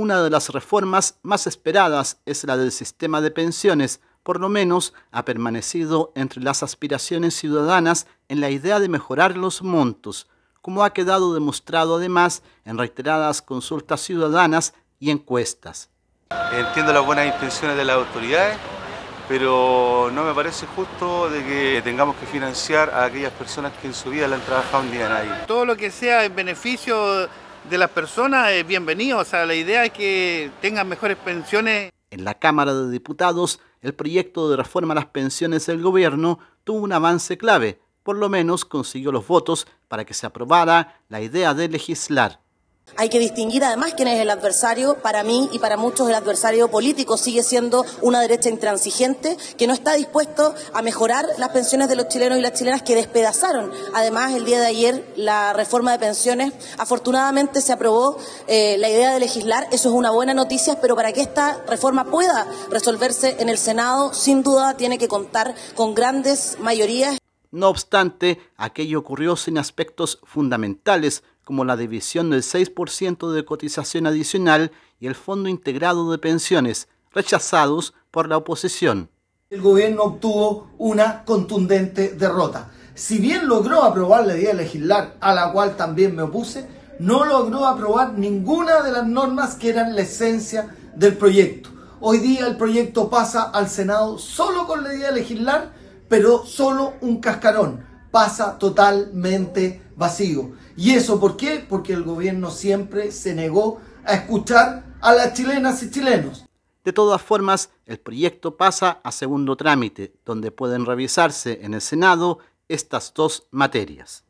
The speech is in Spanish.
una de las reformas más esperadas es la del sistema de pensiones, por lo menos ha permanecido entre las aspiraciones ciudadanas en la idea de mejorar los montos, como ha quedado demostrado además en reiteradas consultas ciudadanas y encuestas. Entiendo las buenas intenciones de las autoridades, pero no me parece justo de que tengamos que financiar a aquellas personas que en su vida le han trabajado un día a nadie. Todo lo que sea en beneficio de las personas es eh, bienvenido. O sea, la idea es que tengan mejores pensiones. En la Cámara de Diputados, el proyecto de reforma a las pensiones del gobierno tuvo un avance clave. Por lo menos consiguió los votos para que se aprobara la idea de legislar hay que distinguir además quién es el adversario. Para mí y para muchos el adversario político sigue siendo una derecha intransigente que no está dispuesto a mejorar las pensiones de los chilenos y las chilenas que despedazaron. Además, el día de ayer la reforma de pensiones afortunadamente se aprobó eh, la idea de legislar. Eso es una buena noticia, pero para que esta reforma pueda resolverse en el Senado, sin duda tiene que contar con grandes mayorías. No obstante, aquello ocurrió sin aspectos fundamentales como la división del 6% de cotización adicional y el Fondo Integrado de Pensiones, rechazados por la oposición. El gobierno obtuvo una contundente derrota. Si bien logró aprobar la idea de legislar, a la cual también me opuse, no logró aprobar ninguna de las normas que eran la esencia del proyecto. Hoy día el proyecto pasa al Senado solo con la idea de legislar, pero solo un cascarón pasa totalmente vacío. ¿Y eso por qué? Porque el gobierno siempre se negó a escuchar a las chilenas y chilenos. De todas formas, el proyecto pasa a segundo trámite, donde pueden revisarse en el Senado estas dos materias.